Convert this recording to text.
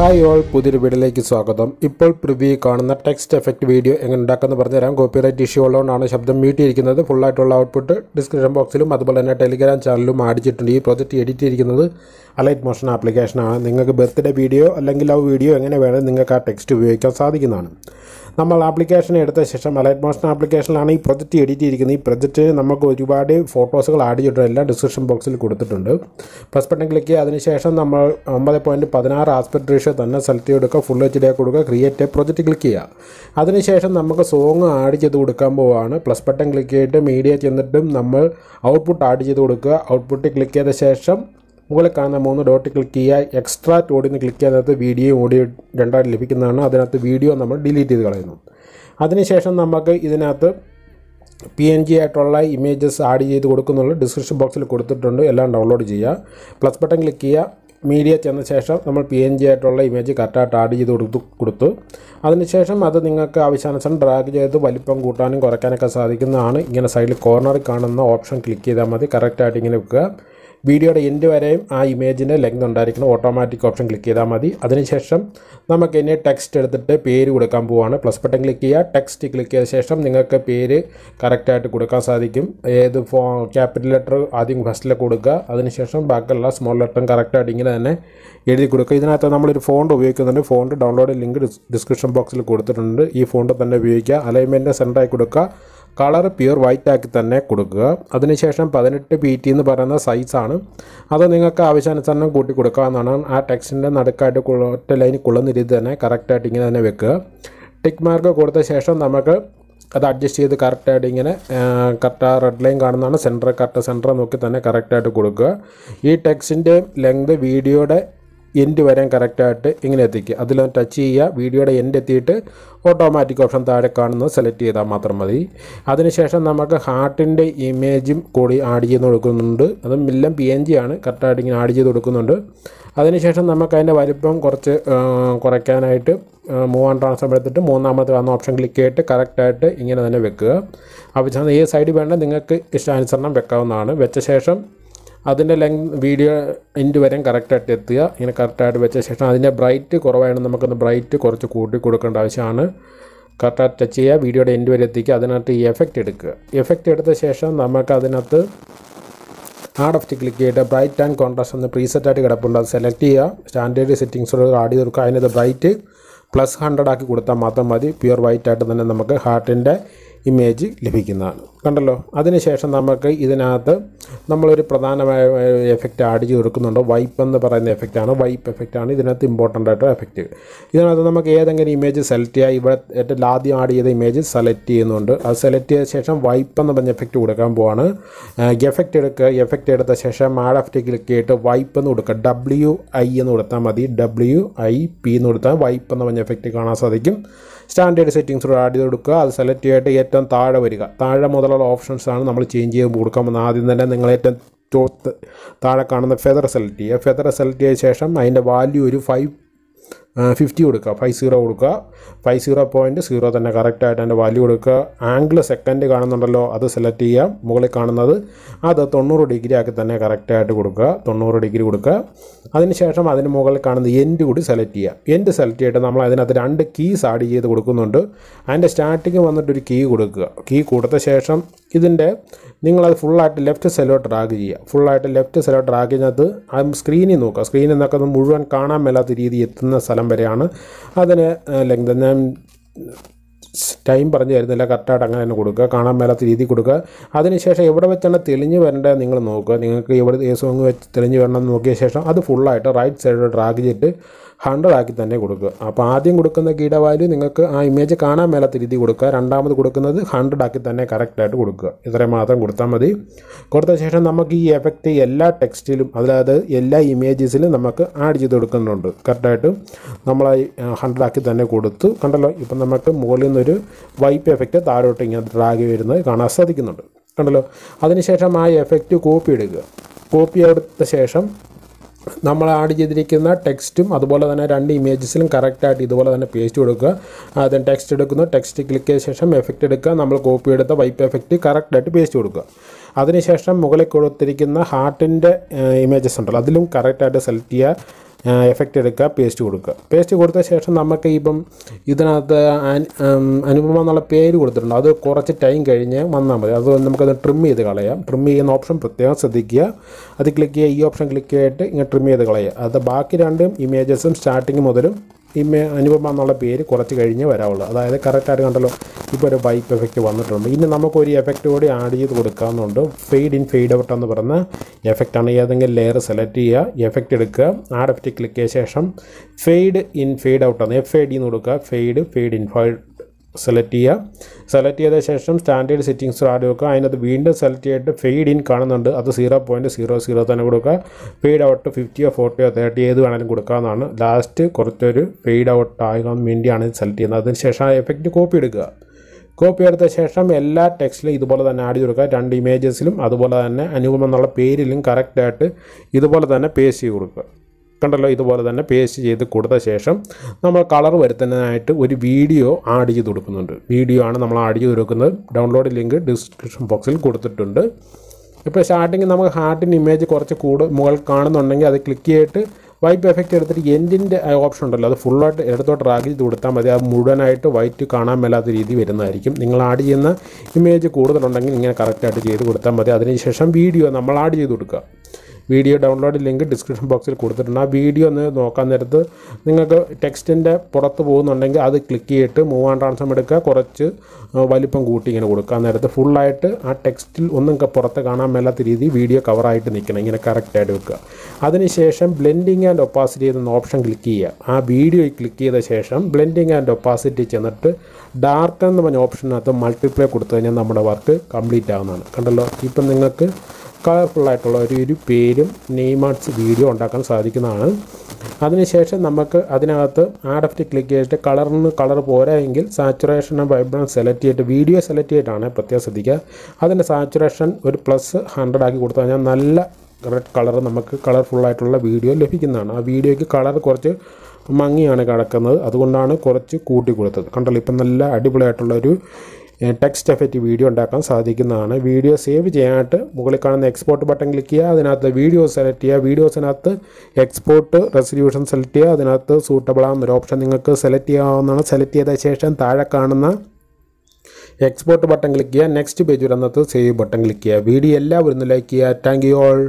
hi all പുതിയൊരു വീഡിയോയിലേക്ക് സ്വാഗതം ഇപ്പോൾ പ്രിവ്യൂ കാണുന്ന ടെക്സ്റ്റ് എഫക്റ്റ് വീഡിയോ എങ്ങനെ ഉണ്ടാക്കുന്നു പറഞ്ഞുതരാം കോപ്പിറൈറ്റ് ഇഷ്യൂ ഉള്ളതുകൊണ്ടാണ് ശബ്ദം മ്യൂട്ട് ചെയ്തിരിക്കുന്നത് ഫുള്ളായിട്ടുള്ള ഔട്ട്പുട്ട് ഡിസ്ക്രിപ്ഷൻ ബോക്സിലും അതുപോലെ തന്നെ ടെലിഗ്രാം ചാനലിലും അടിച്ചിട്ടുണ്ട് ഈ പ്രോജക്റ്റ് എഡിറ്റ് ചെയ്തിരിക്കുന്നത് അലൈറ്റ് മോഷൻ ആപ്ലിക്കേഷനാണ് നിങ്ങൾക്ക് ബർത്ത്ഡേ വീഡിയോ അല്ലെങ്കിൽ ലവ് വീഡിയോ എങ്ങനെ വേണമെങ്കിൽ നിങ്ങൾക്ക് ആ ടെക്സ്റ്റ് ഉപയോഗിക്കാൻ സാധിക്കുന്നതാണ് നമ്മൾ ആപ്ലിക്കേഷൻ എടുത്ത ശേഷം അലൈറ്റ് മോഷൻ ആപ്ലിക്കേഷനിലാണ് ഈ പ്രൊജക്റ്റ് എഡിറ്റ് ചെയ്തിരിക്കുന്നത് ഈ പ്രൊജക്റ്റ് നമുക്ക് ഒരുപാട് ഫോട്ടോസുകൾ ആഡ് ചെയ്തിട്ടുണ്ട് എല്ലാം ഡിസ്ക്രിപ്ഷൻ ബോക്സിൽ കൊടുത്തിട്ടുണ്ട് ഫസ്റ്റ് ബട്ടൺ ക്ലിക്ക് ചെയ്യുക അതിനുശേഷം നമ്മൾ ഒമ്പത് പോയിൻറ്റ് പതിനാറ് ആസ്പെക്ട് റേഷ്യോ തന്നെ സെലക്ട് കൊടുക്കുക ഫുൾ എച്ച് ഡി കൊടുക്കുക ക്രിയേറ്റ് പ്രൊജക്റ്റ് ക്ലിക്ക് ചെയ്യുക അതിനുശേഷം നമുക്ക് സോങ് ആഡ് ചെയ്ത് കൊടുക്കാൻ പോവുകയാണ് പ്ലസ് ബട്ടൺ ക്ലിക്ക് ചെയ്തിട്ട് മീഡിയ ചെന്നിട്ടും നമ്മൾ ഔട്ട്പുട്ട് ആഡ് ചെയ്ത് കൊടുക്കുക ഔട്ട്പുട്ട് ക്ലിക്ക് ചെയ്ത ശേഷം മുകളിൽ കാണുന്ന മൂന്ന് ഡോട്ട് ക്ലിക്ക് ചെയ്യുക എക്സ്ട്രാ ഓഡിയോന്ന് ക്ലിക്ക് ചെയ്യാതിനകത്ത് വീഡിയോ ഓഡിയോ രണ്ടായിട്ട് ലഭിക്കുന്നതാണ് അതിനകത്ത് വീഡിയോ നമ്മൾ ഡിലീറ്റ് ചെയ്ത് കളയുന്നു അതിനുശേഷം നമുക്ക് ഇതിനകത്ത് പി എൻ ജി ആയിട്ടുള്ള ഇമേജസ് ആഡ് ചെയ്ത് കൊടുക്കുന്നുള്ള ഡിസ്ക്രിപ്ഷൻ ബോക്സിൽ കൊടുത്തിട്ടുണ്ട് എല്ലാം ഡൗൺലോഡ് ചെയ്യുക പ്ലസ് ബട്ടൺ ക്ലിക്ക് ചെയ്യുക മീഡിയ ചെന്ന ശേഷം നമ്മൾ പി എൻ ജി ആയിട്ടുള്ള ഇമേജ് കറക്റ്റായിട്ട് ആഡ് ചെയ്ത് കൊടുത്തു കൊടുത്തു അതിനുശേഷം അത് നിങ്ങൾക്ക് ആവശ്യാനുസരണം ഡ്രാഗ് ചെയ്ത് വലിപ്പം കൂട്ടാനും കുറയ്ക്കാനൊക്കെ സാധിക്കുന്നതാണ് ഇങ്ങനെ സൈഡിൽ കോർണറിൽ കാണുന്ന ഓപ്ഷൻ ക്ലിക്ക് ചെയ്താൽ മതി കറക്റ്റായിട്ട് ഇങ്ങനെ വെക്കുക വീഡിയോയുടെ എൻഡ് വരെയും ആ ഇമേജിൻ്റെ ലെങ്ത് ഉണ്ടായിരിക്കണം ഓട്ടോമാറ്റിക് ഓപ്ഷൻ ക്ലിക്ക് ചെയ്താൽ മതി അതിനുശേഷം നമുക്ക് ഇനി ടെക്സ്റ്റ് എടുത്തിട്ട് പേര് കൊടുക്കാൻ പോവുകയാണ് പ്ലസ് ബട്ടൺ ക്ലിക്ക് ചെയ്യുക ടെക്സ്റ്റ് ക്ലിക്ക് ചെയ്ത ശേഷം നിങ്ങൾക്ക് പേര് കറക്റ്റായിട്ട് കൊടുക്കാൻ സാധിക്കും ഏത് ഫോ ക്യാപിറ്റൽ ലെറ്റർ ആദ്യം ഫസ്റ്റിൽ കൊടുക്കുക അതിനുശേഷം ബാക്കിയുള്ള സ്മോൾ ലെറ്ററും കറക്റ്റായിട്ട് ഇങ്ങനെ തന്നെ എഴുതി കൊടുക്കുക ഇതിനകത്ത് നമ്മളൊരു ഫോണ്ട് ഉപയോഗിക്കുന്നുണ്ട് ഫോണ്ട് ഡൗൺലോഡ് ലിങ്ക് ഡിസ്ക്രിപ്ഷൻ ബോക്സിൽ കൊടുത്തിട്ടുണ്ട് ഈ ഫോണ്ട് തന്നെ ഉപയോഗിക്കുക അലൈൻമെൻറ്റ് സെൻറ്ററായി കൊടുക്കുക കളർ പ്യുർ വൈറ്റ് ആക്കി തന്നെ കൊടുക്കുക അതിനുശേഷം പതിനെട്ട് പി ടി എന്ന് പറയുന്ന സൈസാണ് അത് നിങ്ങൾക്ക് ആവശ്യാനുസരണം കൂട്ടി എന്നാണ് ആ ടെക്സ്റ്റിൻ്റെ നടുക്കായിട്ട് ഒറ്റ ലൈൻ കൊള്ളുന്ന രീതി തന്നെ കറക്റ്റായിട്ട് ഇങ്ങനെ തന്നെ വെക്കുക ടിക്ക് മാർക്ക് കൊടുത്ത ശേഷം നമുക്ക് അത് അഡ്ജസ്റ്റ് ചെയ്ത് കറക്റ്റായിട്ട് ഇങ്ങനെ കറക്റ്റ് ആ റെഡ് ലൈൻ കാണുന്നതാണ് സെൻറ്റർ കറക്റ്റ് സെൻറ്റർ നോക്കി തന്നെ കറക്റ്റായിട്ട് കൊടുക്കുക ഈ ടെക്സ്റ്റിൻ്റെ ലെങ്ത് വീഡിയോയുടെ എൻഡ് വരാൻ കറക്റ്റായിട്ട് ഇങ്ങനെ എത്തിക്കുക അതിലൊന്ന് ടച്ച് ചെയ്യുക വീഡിയോയുടെ എൻഡ് എത്തിയിട്ട് ഓട്ടോമാറ്റിക് ഓപ്ഷൻ താഴെ കാണുന്നത് സെലക്ട് ചെയ്താൽ മാത്രം മതി അതിനുശേഷം നമുക്ക് ഹാർട്ടിൻ്റെ ഇമേജും കൂടി ആഡ് ചെയ്ത് കൊടുക്കുന്നുണ്ട് അത് മില്ലം പി എൻ ജി ആണ് കറക്റ്റായിട്ട് ഇങ്ങനെ ആഡ് ചെയ്ത് കൊടുക്കുന്നുണ്ട് അതിനുശേഷം നമുക്ക് അതിൻ്റെ വലിപ്പം കുറച്ച് കുറയ്ക്കാനായിട്ട് മൂവാം ട്രാൻസ്ഫർ എടുത്തിട്ട് മൂന്നാമത്തെ വന്ന ഓപ്ഷൻ ക്ലിക്ക് ചെയ്തിട്ട് കറക്റ്റായിട്ട് ഇങ്ങനെ തന്നെ വെക്കുക അപ്പോൾ ഈ സൈഡ് വേണ്ട നിങ്ങൾക്ക് ഇഷ്ടാനുസരണം വെക്കാവുന്നതാണ് വെച്ച ശേഷം അതിൻ്റെ ലെങ് വീഡിയോ എൻഡ് വരെ കറക്റ്റായിട്ട് എത്തുക ഇങ്ങനെ കറക്റ്റായിട്ട് വെച്ച ശേഷം അതിൻ്റെ ബ്രൈറ്റ് കുറവായതുകൊണ്ട് നമുക്കൊന്ന് ബ്രൈറ്റ് കുറച്ച് കൂട്ടി കൊടുക്കേണ്ട ആവശ്യമാണ് കറക്റ്റായിട്ട് ടച്ച് ചെയ്യുക വീഡിയോയുടെ എൻഡ് വരെ എത്തിക്കുക അതിനകത്ത് ഈ എഫക്റ്റ് എടുക്കുക എഫക്റ്റ് എടുത്ത ശേഷം നമുക്ക് അതിനകത്ത് ആഡ് ഓഫ് ക്ലിക്ക് ചെയ്തിട്ട് ബ്രൈറ്റ് ആൻഡ് കോൺട്രാസ്റ്റ് ഒന്ന് പ്രീസെറ്റായിട്ട് കിടപ്പുണ്ട് അത് സെലക്ട് ചെയ്യുക സ്റ്റാൻഡേർഡ് സെറ്റിങ്സ് ആഡ് ചെയ്ത് കൊടുക്കുക അതിനകത്ത് ബ്രൈറ്റ് പ്ലസ് ഹൺഡ്രഡ് ആക്കി കൊടുത്താൽ മാത്രം മതി പ്യുവർ വൈറ്റ് ആയിട്ട് തന്നെ നമുക്ക് ഹാർട്ടിൻ്റെ ഇമേജ് ലഭിക്കുന്നതാണ് കണ്ടല്ലോ അതിനുശേഷം നമുക്ക് ഇതിനകത്ത് നമ്മളൊരു പ്രധാനമായ എഫക്റ്റ് ആഡ് ചെയ്ത് കൊടുക്കുന്നുണ്ട് വൈപ്പ് എന്ന് പറയുന്ന എഫക്റ്റാണ് വൈപ്പ് എഫക്റ്റാണ് ഇതിനകത്ത് ഇമ്പോർട്ടൻ്റ് ആയിട്ടുള്ള എഫക്റ്റ് ഇതിനകത്ത് നമുക്ക് ഏതെങ്കിലും ഇമേജ് സെലക്ട് ചെയ്യാം ഇവിടെ ഏറ്റവും ആദ്യം ആഡ് ചെയ്ത ഇമേജ് സെലക്ട് ചെയ്യുന്നുണ്ട് അത് സെലക്ട് ചെയ്ത ശേഷം വൈപ്പ് എന്ന് പറഞ്ഞ എഫക്റ്റ് കൊടുക്കാൻ പോവാണ് എഫക്റ്റ് എടുക്കുക എഫക്റ്റ് എടുത്ത ശേഷം ആഡ് എഫക്റ്റ് ക്ലിക്ക് ചെയ്തിട്ട് വൈപ്പ് എന്ന് കൊടുക്കുക ഡബ്ല്യു ഐ എന്ന് കൊടുത്താൽ മതി ഡബ്ല്യു ഐ പി എന്ന് കൊടുത്താൽ വൈപ്പ് എന്ന് പറഞ്ഞ എഫക്റ്റ് കാണാൻ സാധിക്കും സ്റ്റാൻഡേർഡ് സെറ്റിങ്സ് ആഡ് ചെയ്ത് കൊടുക്കുക അത് സെലക്ട് ചെയ്തിട്ട് ഏറ്റവും താഴെ വരിക താഴെ മുതൽ തരത്തിലുള്ള ഓപ്ഷൻസാണ് നമ്മൾ ചേഞ്ച് ചെയ്ത് കൊടുക്കാമെന്ന് ആദ്യം തന്നെ നിങ്ങൾ ഏറ്റവും താഴെ കാണുന്ന ഫെദർ സെലക്ട് ചെയ്യുക ഫെദർ സെലക്ട് ചെയ്ത ശേഷം അതിൻ്റെ വാല്യൂ ഒരു ഫൈവ് ഫിഫ്റ്റി കൊടുക്കുക ഫൈവ് സീറോ കൊടുക്കുക ഫൈവ് സീറോ പോയിൻറ്റ് സീറോ തന്നെ കറക്റ്റായിട്ട് അതിൻ്റെ വാല്യൂ കൊടുക്കുക ആംഗിൾ സെക്കൻഡ് കാണുന്നുണ്ടല്ലോ അത് സെലക്ട് ചെയ്യാം മുകളിൽ കാണുന്നത് അത് തൊണ്ണൂറ് ഡിഗ്രി ആക്കി തന്നെ കറക്റ്റായിട്ട് കൊടുക്കുക തൊണ്ണൂറ് ഡിഗ്രി കൊടുക്കുക അതിനുശേഷം അതിന് മുകളിൽ കാണുന്ന എൻഡ് കൂടി സെലക്ട് ചെയ്യുക എൻഡ് സെലക്ട് ചെയ്തിട്ട് നമ്മൾ അതിനകത്ത് രണ്ട് കീസ് ആഡ് ചെയ്ത് കൊടുക്കുന്നുണ്ട് അതിൻ്റെ സ്റ്റാർട്ടിങ് വന്നിട്ടൊരു കീ കൊടുക്കുക കീ കൊടുത്ത ശേഷം ഇതിൻ്റെ നിങ്ങളത് ഫുള്ളായിട്ട് ലെഫ്റ്റ് സെലോ ഡ്രാഗ് ചെയ്യുക ഫുള്ളായിട്ട് ലെഫ്റ്റ് സെലോ ഡ്രാഗ് ചെയ്യുന്നത് ആ സ്ക്രീനിൽ നോക്കുക സ്ക്രീനിൽ നിന്നൊക്കെ മുഴുവൻ കാണാൻ മേലാത്ത രീതി എത്തുന്ന സ്ഥലം വരെയാണ് അതിന് ലെങ്ത് ഞാൻ ടൈം പറഞ്ഞു തരുന്നില്ല കറക്റ്റായിട്ട് അങ്ങനെ തന്നെ കൊടുക്കുക കാണാൻ മേലാത്ത രീതി കൊടുക്കുക അതിനുശേഷം എവിടെ വെച്ചാണ് തെളിഞ്ഞ് വരേണ്ടത് നിങ്ങൾ നോക്കുക നിങ്ങൾക്ക് എവിടെ ദിവസം വെച്ച് തെളിഞ്ഞ് വരണം എന്ന് നോക്കിയ ശേഷം അത് ഫുള്ളായിട്ട് റൈറ്റ് സൈഡിൽ ഡ്രാഗ് ചെയ്തിട്ട് ഹൺഡ്രഡ് ആക്കി തന്നെ കൊടുക്കുക അപ്പോൾ ആദ്യം കൊടുക്കുന്ന കീട വാല്യൂ നിങ്ങൾക്ക് ആ ഇമേജ് കാണാൻ മേലാത്ത രീതി കൊടുക്കുക രണ്ടാമത് കൊടുക്കുന്നത് ഹൺഡ്രഡ് ആക്കി തന്നെ കറക്റ്റായിട്ട് കൊടുക്കുക ഇത്രയും മാത്രം കൊടുത്താൽ മതി കൊടുത്ത ശേഷം നമുക്ക് ഈ എഫക്റ്റ് എല്ലാ ടെക്സ്റ്റിലും അതായത് എല്ലാ ഇമേജസിലും നമുക്ക് ആഡ് ചെയ്ത് കൊടുക്കുന്നുണ്ട് കറക്റ്റായിട്ട് നമ്മൾ ഹൺഡ്രഡ് ആക്കി തന്നെ കൊടുത്തു കണ്ടല്ലോ ഇപ്പം നമുക്ക് മുകളിൽ നിന്നൊരു വൈപ്പ് എഫക്റ്റ് താഴോട്ട് ഇങ്ങനെ ഡ്രാഗ് വരുന്നത് കാണാൻ സാധിക്കുന്നുണ്ട് കണ്ടല്ലോ അതിനുശേഷം ആ എഫക്റ്റ് കോപ്പി എടുക്കുക കോപ്പി എടുത്ത ശേഷം നമ്മൾ ആഡ് ചെയ്തിരിക്കുന്ന ടെക്സ്റ്റും അതുപോലെ തന്നെ രണ്ട് ഇമേജസിലും കറക്റ്റായിട്ട് ഇതുപോലെ തന്നെ പേസ്റ്റ് കൊടുക്കുക ആദ്യം ടെക്സ്റ്റ് എടുക്കുന്നു ടെക്സ്റ്റ് ക്ലിക്ക് ചെയ്ത ശേഷം എഫക്റ്റ് എടുക്കുക നമ്മൾ കോപ്പി എടുത്ത വൈപ്പ് എഫക്റ്റ് കറക്റ്റായിട്ട് പേസ്റ്റ് കൊടുക്കുക അതിനുശേഷം മുകളിൽ കൊടുത്തിരിക്കുന്ന ഹാർട്ടിൻ്റെ ഇമേജസ് ഉണ്ടല്ലോ അതിലും കറക്റ്റായിട്ട് സെലക്ട് ചെയ്യുക എഫക്റ്റ് എടുക്കുക പേസ്റ്റ് കൊടുക്കുക പേസ്റ്റ് കൊടുത്ത ശേഷം നമുക്ക് ഇപ്പം ഇതിനകത്ത് അനുപമ എന്നുള്ള പേര് കൊടുത്തിട്ടുണ്ട് അത് കുറച്ച് ടൈം കഴിഞ്ഞ് വന്നാൽ മതി അത് നമുക്കത് ട്രിം ചെയ്ത് കളയാം ട്രിം ചെയ്യുന്ന ഓപ്ഷൻ പ്രത്യേകം ശ്രദ്ധിക്കുക അത് ക്ലിക്ക് ചെയ്യുക ഈ ഓപ്ഷൻ ക്ലിക്ക് ചെയ്തിട്ട് ഇങ്ങനെ ട്രിം ചെയ്ത് കളയുക അത് ബാക്കി രണ്ടും ഇമേജസും സ്റ്റാർട്ടിങ് മുതലും ഈ അനുപമ എന്നുള്ള പേര് കുറച്ച് കഴിഞ്ഞേ വരാവുള്ളൂ അതായത് കറക്റ്റായിട്ട് കണ്ടല്ലോ ഇപ്പോൾ ഒരു വൈപ്പ് എഫക്റ്റ് വന്നിട്ടുണ്ട് ഇനി നമുക്കൊരു എഫക്റ്റ് കൂടി ആഡ് ചെയ്ത് കൊടുക്കാമെന്നുണ്ട് ഫെയ്ഡ് ഇൻ ഫെയ്ഡ് ഔട്ട് എന്ന് പറഞ്ഞ എഫക്റ്റാണ് ഏതെങ്കിലും ലെയർ സെലക്ട് ചെയ്യുക എഫക്റ്റ് എടുക്കുക ആഡ് എഫക്റ്റ് ക്ലിക്ക് ചെയ്ത ശേഷം ഫെയ്ഡ് ഇൻ ഫെയ്ഡ് ഔട്ട് ആണ് എഫ് ഐ ഡി എന്ന് കൊടുക്കുക fade fade in fade select ചെയ്യുക സെലക്ട് ചെയ്ത ശേഷം സ്റ്റാൻഡേർഡ് സെറ്റിങ്സ് ആഡ് വെക്കുക അതിനകത്ത് വീണ്ടും സെലക്ട് ചെയ്തിട്ട് ഫെയ്ഡ് ഇൻ കാണുന്നുണ്ട് അത് സീറോ പോയിൻറ്റ് സീറോ സീറോ തന്നെ കൊടുക്കുക ഫെയ്ഡ് ഔട്ട് ഫിഫ്റ്റിയോ ഫോർട്ടിയോ തേർട്ടി ഏത് വേണമെങ്കിലും കൊടുക്കാമെന്നാണ് ലാസ്റ്റ് കുറച്ചൊരു ഫെയ്ഡ് ഔട്ട് ആകാൻ വേണ്ടിയാണ് സെലക്ട് ചെയ്യുന്നത് ശേഷം ആ എഫക്റ്റ് കോപ്പി എടുക്കുക കോപ്പി എടുത്ത ശേഷം എല്ലാ ടെക്സ്റ്റിലും ഇതുപോലെ തന്നെ ആഡ് കൊടുക്കുക രണ്ട് ഇമേജസിലും അതുപോലെ തന്നെ അനുപം എന്നുള്ള പേരിലും കറക്റ്റായിട്ട് ഇതുപോലെ തന്നെ പേസ്റ്റ് ചെയ്ത് കൊടുക്കുക കണ്ടല്ലോ ഇതുപോലെ തന്നെ പേസ്റ്റ് ചെയ്ത് കൊടുത്ത ശേഷം നമ്മൾ കളർ വരുത്തുന്നതിനായിട്ട് ഒരു വീഡിയോ ആഡ് ചെയ്ത് കൊടുക്കുന്നുണ്ട് വീഡിയോ ആണ് നമ്മൾ ആഡ് ചെയ്ത് കൊടുക്കുന്നത് ഡൗൺലോഡ് ലിങ്ക് ഡിസ്ക്രിപ്ഷൻ ബോക്സിൽ കൊടുത്തിട്ടുണ്ട് ഇപ്പോൾ സ്റ്റാർട്ടിങ് നമുക്ക് ഹാർട്ടിൻ്റെ ഇമേജ് കുറച്ച് കൂടുതൽ മുകൾ കാണുന്നുണ്ടെങ്കിൽ അത് ക്ലിക്ക് ചെയ്തിട്ട് വൈറ്റ് എഫക്റ്റ് എടുത്തിട്ട് എൻഡിൻ്റെ ഓപ്ഷൻ ഉണ്ടല്ലോ അത് ഫുള്ളായിട്ട് ഇടത്തോട്ട് ഡ്രാഗ് ചെയ്ത് കൊടുത്താൽ മതി അത് മുഴുവനായിട്ട് വൈറ്റ് കാണാൻ മേലാത്ത രീതി വരുന്നതായിരിക്കും നിങ്ങൾ ആഡ് ചെയ്യുന്ന ഇമേജ് കൂടുതലുണ്ടെങ്കിൽ ഇങ്ങനെ കറക്റ്റായിട്ട് ചെയ്ത് കൊടുത്താൽ മതി അതിനുശേഷം വീഡിയോ നമ്മൾ ആഡ് ചെയ്ത് കൊടുക്കുക വീഡിയോ ഡൗൺലോഡ് ലിങ്ക് ഡിസ്ക്രിപ്ഷൻ ബോക്സിൽ കൊടുത്തിട്ടുണ്ട് ആ വീഡിയോ ഒന്ന് നോക്കാൻ നേരത്ത് നിങ്ങൾക്ക് ടെക്സ്റ്റിൻ്റെ പുറത്ത് പോകുന്നുണ്ടെങ്കിൽ അത് ക്ലിക്ക് ചെയ്തിട്ട് മൂവ് ആൻഡ് ട്രാൻസ്ഫോം എടുക്കുക കുറച്ച് വലിപ്പം കൂട്ടി ഇങ്ങനെ കൊടുക്കാൻ നേരത്ത് ഫുള്ളായിട്ട് ആ ടെക്സ്റ്റിൽ ഒന്നും പുറത്ത് കാണാൻ മേലാത്ത രീതി വീഡിയോ കവറായിട്ട് നിൽക്കണം ഇങ്ങനെ കറക്റ്റായിട്ട് വെക്കുക അതിനുശേഷം ബ്ലെൻഡിങ് ആൻഡ് ഒപ്പാസിറ്റി എന്ന ഓപ്ഷൻ ക്ലിക്ക് ചെയ്യുക ആ വീഡിയോ ക്ലിക്ക് ചെയ്ത ശേഷം ബ്ലെൻഡിങ് ആൻഡ് ഒപ്പാസിറ്റി ചെന്നിട്ട് ഡാർക്ക് എന്ന് പറഞ്ഞ ഓപ്ഷനകത്ത് മൾട്ടിപ്ലൈ കൊടുത്തു കഴിഞ്ഞാൽ നമ്മുടെ വർക്ക് കംപ്ലീറ്റ് ആകുന്നതാണ് കണ്ടല്ലോ ഇപ്പം നിങ്ങൾക്ക് കളർഫുള്ളായിട്ടുള്ള ഒരു ഒരു പേരും നെയ്മാർട്സ് വീഡിയോ ഉണ്ടാക്കാൻ സാധിക്കുന്നതാണ് അതിനുശേഷം നമുക്ക് അതിനകത്ത് ആഡ് എഫ് ക്ലിക്ക് ചെയ്തിട്ട് കളറിന് കളർ പോരായെങ്കിൽ എങ്കിൽ സാച്ചുറേഷൻ വൈബ്രൻസ് സെലക്ട് ചെയ്തിട്ട് വീഡിയോ സെലക്ട് ചെയ്തിട്ടാണ് പ്രത്യേകം ശ്രദ്ധിക്കുക അതിൻ്റെ സാച്ചുറേഷൻ ഒരു പ്ലസ് ഹൺഡ്രഡ് ആക്കി കൊടുത്തു കഴിഞ്ഞാൽ നല്ല റെഡ് കളർ നമുക്ക് കളർഫുള്ളായിട്ടുള്ള വീഡിയോ ലഭിക്കുന്നതാണ് ആ വീഡിയോയ്ക്ക് കളർ കുറച്ച് മങ്ങിയാണ് കിടക്കുന്നത് അതുകൊണ്ടാണ് കുറച്ച് കൂട്ടി കൊടുത്തത് കണ്ടല്ലോ ഇപ്പം നല്ല അടിപൊളിയായിട്ടുള്ളൊരു ടെക്സ്റ്റ് എഫക്റ്റ് വീഡിയോ ഉണ്ടാക്കാൻ സാധിക്കുന്നതാണ് വീഡിയോ സേവ് ചെയ്യാനായിട്ട് മുകളിൽ കാണുന്ന എക്സ്പോർട്ട് ബട്ടൺ ക്ലിക്ക് ചെയ്യുക അതിനകത്ത് വീഡിയോ സെലക്ട് ചെയ്യുക വീഡിയോസിനകത്ത് എക്സ്പോർട്ട് റെസൊല്യൂഷൻ സെലക്ട് ചെയ്യുക അതിനകത്ത് സൂട്ടബിൾ ആകുന്നൊരു ഓപ്ഷൻ നിങ്ങൾക്ക് സെലക്ട് ചെയ്യാവുന്നതാണ് സെലക്ട് ചെയ്ത ശേഷം താഴെ കാണുന്ന എക്സ്പോർട്ട് ബട്ടൺ ക്ലിക്ക് ചെയ്യുക നെക്സ്റ്റ് പേജ് വരുന്നത് സേവ് ബട്ടൺ ക്ലിക്ക് ചെയ്യുക വീഡിയോ എല്ലാവരും ലൈക്ക് ചെയ്യുക താങ്ക് യു ഓൾ